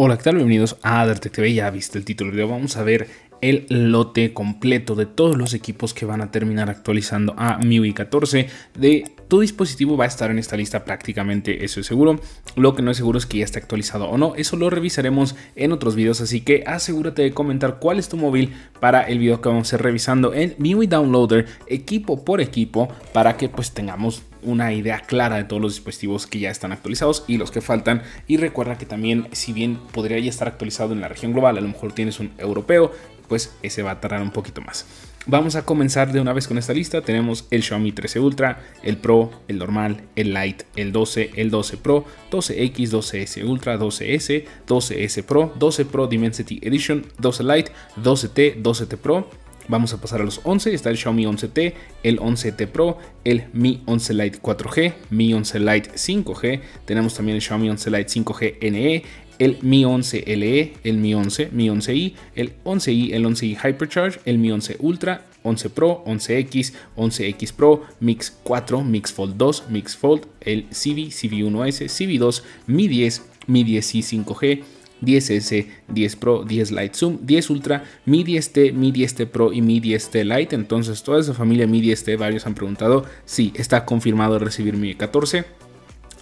Hola, ¿qué tal? Bienvenidos a TV. Ya viste el título del video. Vamos a ver el lote completo de todos los equipos que van a terminar actualizando a MIUI 14 de tu dispositivo va a estar en esta lista prácticamente eso es seguro lo que no es seguro es que ya esté actualizado o no eso lo revisaremos en otros videos así que asegúrate de comentar cuál es tu móvil para el video que vamos a ir revisando en MIUI Downloader equipo por equipo para que pues tengamos una idea clara de todos los dispositivos que ya están actualizados y los que faltan. Y recuerda que también, si bien podría ya estar actualizado en la región global, a lo mejor tienes un europeo, pues ese va a tardar un poquito más. Vamos a comenzar de una vez con esta lista. Tenemos el Xiaomi 13 Ultra, el Pro, el normal, el Lite, el 12, el 12 Pro, 12X, 12S Ultra, 12S, 12S Pro, 12 Pro Dimensity Edition, 12 Lite, 12T, 12T Pro, Vamos a pasar a los 11, está el Xiaomi 11T, el 11T Pro, el Mi 11 Lite 4G, Mi 11 Lite 5G, tenemos también el Xiaomi 11 Lite 5G NE, el Mi 11 LE, el Mi 11, Mi 11i, el 11i, el 11i Hypercharge, el Mi 11 Ultra, 11 Pro, 11X, 11X Pro, Mix 4, Mix Fold 2, Mix Fold, el Civi, Civi 1S, Civi 2, Mi 10, Mi 10i 5G, 10S, 10 Pro, 10 Lite Zoom, 10 Ultra, Mi 10T, Mi 10T Pro y Mi 10T Lite. Entonces toda esa familia Mi 10 varios han preguntado si está confirmado recibir Mi 14.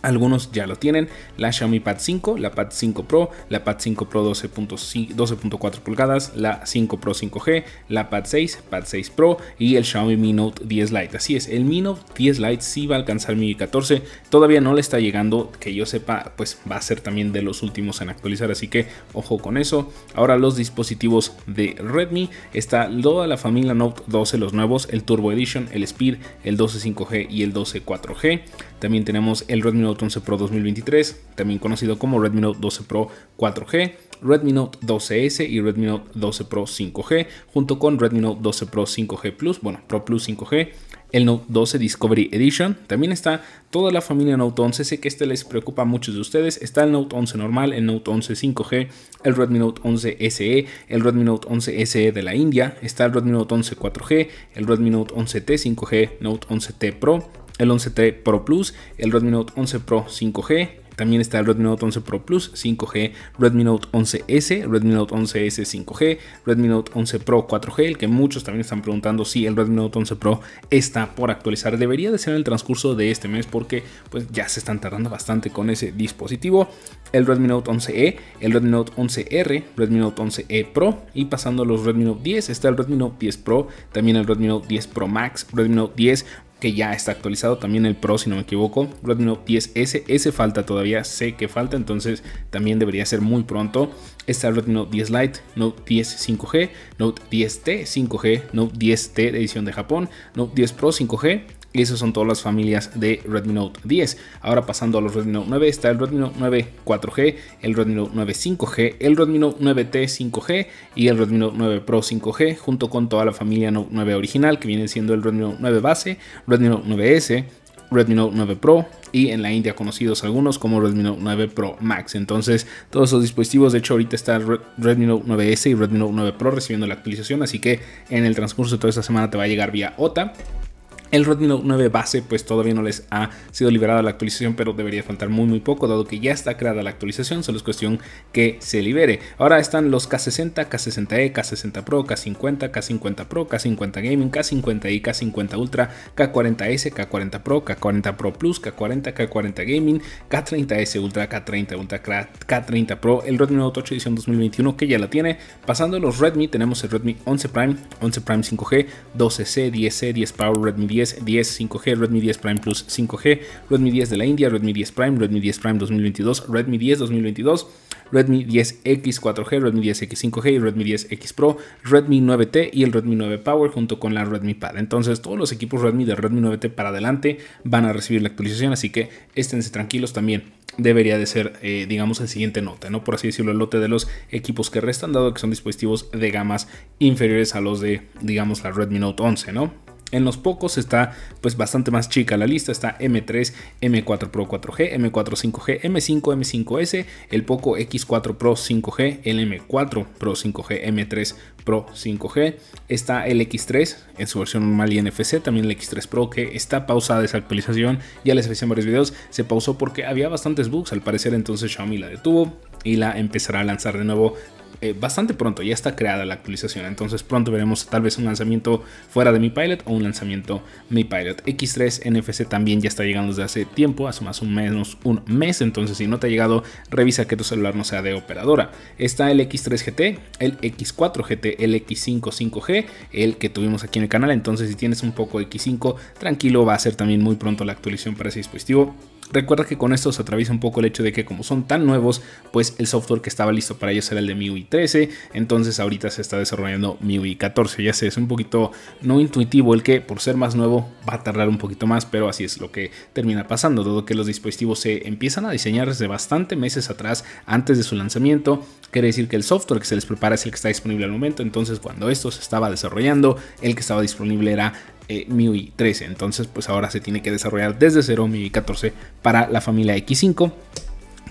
Algunos ya lo tienen, la Xiaomi Pad 5, la Pad 5 Pro, la Pad 5 Pro 12.4 pulgadas, la 5 Pro 5G, la Pad 6, Pad 6 Pro y el Xiaomi Mi Note 10 Lite. Así es, el Mi Note 10 Lite sí va a alcanzar Mi 14, todavía no le está llegando, que yo sepa, pues va a ser también de los últimos en actualizar, así que ojo con eso. Ahora los dispositivos de Redmi, está toda la familia Note 12, los nuevos, el Turbo Edition, el Speed, el 12 5G y el 12 4G. También tenemos el Redmi Note 11 Pro 2023, también conocido como Redmi Note 12 Pro 4G, Redmi Note 12S y Redmi Note 12 Pro 5G, junto con Redmi Note 12 Pro 5G Plus, bueno, Pro Plus 5G, el Note 12 Discovery Edition. También está toda la familia Note 11. Sé que este les preocupa a muchos de ustedes. Está el Note 11 normal, el Note 11 5G, el Redmi Note 11 SE, el Redmi Note 11 SE de la India. Está el Redmi Note 11 4G, el Redmi Note 11T 5G, Note 11T Pro el 11T Pro Plus, el Redmi Note 11 Pro 5G, también está el Redmi Note 11 Pro Plus 5G, Redmi Note 11S, Redmi Note 11S 5G, Redmi Note 11 Pro 4G, el que muchos también están preguntando si el Redmi Note 11 Pro está por actualizar. Debería de ser en el transcurso de este mes porque pues ya se están tardando bastante con ese dispositivo. El Redmi Note 11E, el Redmi Note 11R, Redmi Note 11E Pro y pasando a los Redmi Note 10 está el Redmi Note 10 Pro, también el Redmi Note 10 Pro Max, Redmi Note 10, que ya está actualizado. También el Pro, si no me equivoco. Redmi Note 10S, ese falta todavía, sé que falta, entonces también debería ser muy pronto. Está el Redmi Note 10 Lite, Note 10 5G, Note 10T 5G, Note 10T de edición de Japón, Note 10 Pro 5G, y esas son todas las familias de Redmi Note 10. Ahora pasando a los Redmi Note 9, está el Redmi Note 9 4G, el Redmi Note 9 5G, el Redmi Note 9T 5G y el Redmi Note 9 Pro 5G, junto con toda la familia Note 9 original, que viene siendo el Redmi Note 9 base, Redmi Note 9S, Redmi Note 9 Pro y en la India conocidos algunos como Redmi Note 9 Pro Max. Entonces, todos esos dispositivos, de hecho, ahorita está Redmi Note 9S y Redmi Note 9 Pro recibiendo la actualización, así que en el transcurso de toda esta semana te va a llegar vía OTA. El Redmi Note 9 base pues todavía no les ha sido liberada la actualización, pero debería faltar muy muy poco, dado que ya está creada la actualización, solo es cuestión que se libere. Ahora están los K60, K60E, K60 Pro, K50, K50 Pro, K50 Gaming, K50i, K50 Ultra, K40S, K40 Pro, K40 Pro Plus, K40, K40 Gaming, K30S Ultra, K30 Ultra, K30 Pro, el Redmi Note 8 edición 2021 que ya la tiene. Pasando a los Redmi, tenemos el Redmi 11 Prime, 11 Prime 5G, 12C, 10C, 10 Power, Redmi 10 10, 5G, Redmi 10 Prime Plus 5G, Redmi 10 de la India, Redmi 10 Prime, Redmi 10 Prime 2022, Redmi 10 2022, Redmi 10X 4G, Redmi 10X 5G Redmi 10X Pro, Redmi 9T y el Redmi 9 Power junto con la Redmi Pad. Entonces todos los equipos Redmi de Redmi 9T para adelante van a recibir la actualización, así que esténse tranquilos también. Debería de ser, eh, digamos, el siguiente nota, ¿no? Por así decirlo, el lote de los equipos que restan, dado que son dispositivos de gamas inferiores a los de, digamos, la Redmi Note 11, ¿no? En los pocos está pues bastante más chica la lista, está M3, M4 Pro 4G, M4 5G, M5, M5S, el Poco X4 Pro 5G, el M4 Pro 5G, M3 Pro 5G, está el X3 en su versión normal y NFC, también el X3 Pro que está pausada esa actualización, ya les hice en varios videos, se pausó porque había bastantes bugs al parecer entonces Xiaomi la detuvo y la empezará a lanzar de nuevo eh, bastante pronto, ya está creada la actualización, entonces pronto veremos tal vez un lanzamiento fuera de Mi Pilot o un lanzamiento Mi Pilot. X3 NFC también ya está llegando desde hace tiempo, hace más o menos un mes, entonces si no te ha llegado, revisa que tu celular no sea de operadora. Está el X3 GT, el X4 GT, el X5 5G, el que tuvimos aquí en el canal, entonces si tienes un poco X5, tranquilo, va a ser también muy pronto la actualización para ese dispositivo. Recuerda que con esto se atraviesa un poco el hecho de que como son tan nuevos, pues el software que estaba listo para ellos era el de MIUI 13, entonces ahorita se está desarrollando MIUI 14, ya sé, es un poquito no intuitivo el que por ser más nuevo va a tardar un poquito más, pero así es lo que termina pasando, dado que los dispositivos se empiezan a diseñar desde bastante meses atrás antes de su lanzamiento, quiere decir que el software que se les prepara es el que está disponible al momento, entonces cuando esto se estaba desarrollando, el que estaba disponible era eh, MIUI 13. Entonces, pues ahora se tiene que desarrollar desde cero MIUI 14 para la familia X5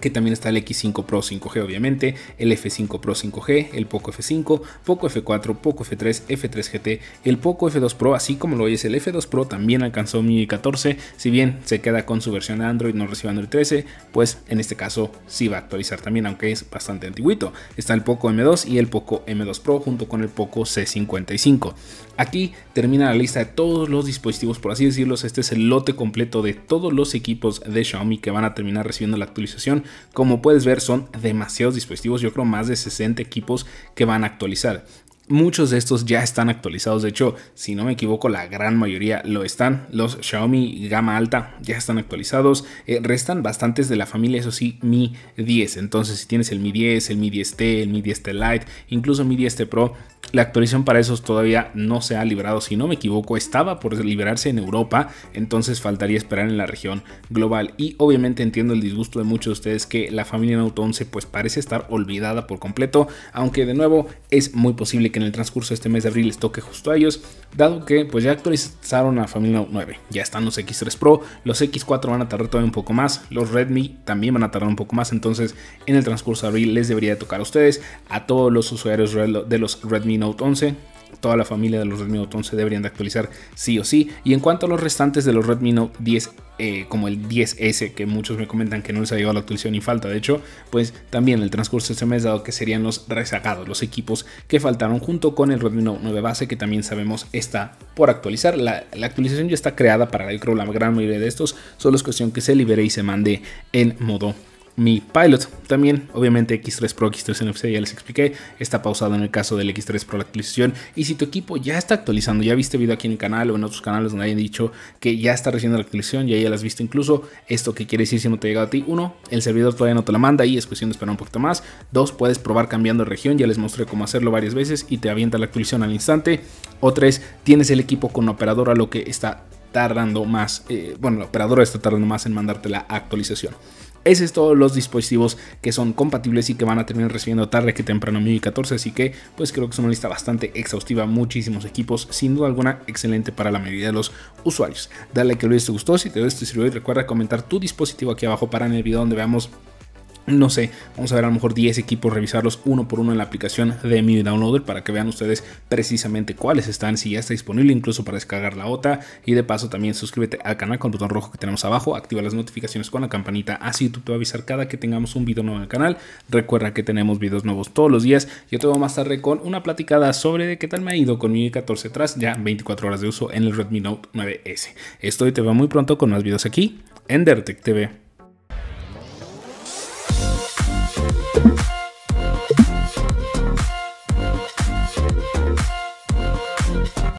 también está el X5 Pro 5G obviamente, el F5 Pro 5G, el Poco F5, Poco F4, Poco F3, F3 GT, el Poco F2 Pro, así como lo es el F2 Pro también alcanzó Mi 14, si bien se queda con su versión Android, no recibe el 13, pues en este caso sí va a actualizar también, aunque es bastante antiguito. Está el Poco M2 y el Poco M2 Pro junto con el Poco C55. Aquí termina la lista de todos los dispositivos, por así decirlo, este es el lote completo de todos los equipos de Xiaomi que van a terminar recibiendo la actualización como puedes ver, son demasiados dispositivos, yo creo más de 60 equipos que van a actualizar. Muchos de estos ya están actualizados, de hecho, si no me equivoco, la gran mayoría lo están. Los Xiaomi gama alta ya están actualizados. Eh, restan bastantes de la familia, eso sí, Mi 10. Entonces, si tienes el Mi 10, el Mi 10T, el Mi 10T Lite, incluso Mi 10T Pro, la actualización para esos todavía no se ha liberado, si no me equivoco, estaba por liberarse en Europa, entonces faltaría esperar en la región global. Y obviamente entiendo el disgusto de muchos de ustedes que la familia Note 11 pues parece estar olvidada por completo, aunque de nuevo es muy posible que en el transcurso de este mes de abril les toque justo a ellos, dado que pues ya actualizaron a la familia 9, ya están los X3 Pro, los X4 van a tardar todavía un poco más, los Redmi también van a tardar un poco más, entonces en el transcurso de abril les debería tocar a ustedes, a todos los usuarios de los Redmi Note 11, toda la familia de los Redmi Note 11 deberían de actualizar sí o sí. Y en cuanto a los restantes de los Redmi Note 10, eh, como el 10S, que muchos me comentan que no les ha llegado la actualización y falta, de hecho, pues también el transcurso de este mes, dado que serían los rezagados, los equipos que faltaron junto con el Redmi Note 9 base, que también sabemos está por actualizar. La, actualización ya está creada para el creo la gran mayoría de estos, solo es cuestión que se libere y se mande en modo mi Pilot también, obviamente X3 Pro, X3 NFC, ya les expliqué, está pausado en el caso del X3 Pro la actualización. Y si tu equipo ya está actualizando, ya viste video aquí en el canal o en otros canales donde hayan dicho que ya está recibiendo la actualización, ya ya las visto incluso, esto que quiere decir si no te ha llegado a ti, uno, el servidor todavía no te la manda y es cuestión de esperar un poquito más. Dos, puedes probar cambiando de región, ya les mostré cómo hacerlo varias veces y te avienta la actualización al instante. O tres, tienes el equipo con operadora, lo que está tardando más, eh, bueno, la operadora está tardando más en mandarte la actualización. Ese es todos los dispositivos que son compatibles y que van a terminar recibiendo tarde que temprano en 14. Así que, pues creo que es una lista bastante exhaustiva, muchísimos equipos, sin duda alguna, excelente para la mayoría de los usuarios. Dale que lo video te gustó, si te gustó este video, y recuerda comentar tu dispositivo aquí abajo para en el video donde veamos no sé, vamos a ver a lo mejor 10 equipos, revisarlos uno por uno en la aplicación de Mi Downloader para que vean ustedes precisamente cuáles están, si ya está disponible incluso para descargar la OTA. Y de paso también suscríbete al canal con el botón rojo que tenemos abajo, activa las notificaciones con la campanita, así tú te va a avisar cada que tengamos un video nuevo en el canal. Recuerda que tenemos videos nuevos todos los días. Yo te voy más tarde con una platicada sobre de qué tal me ha ido con mi 14 atrás ya 24 horas de uso en el Redmi Note 9S. Esto te veo muy pronto con más videos aquí en DerTech TV.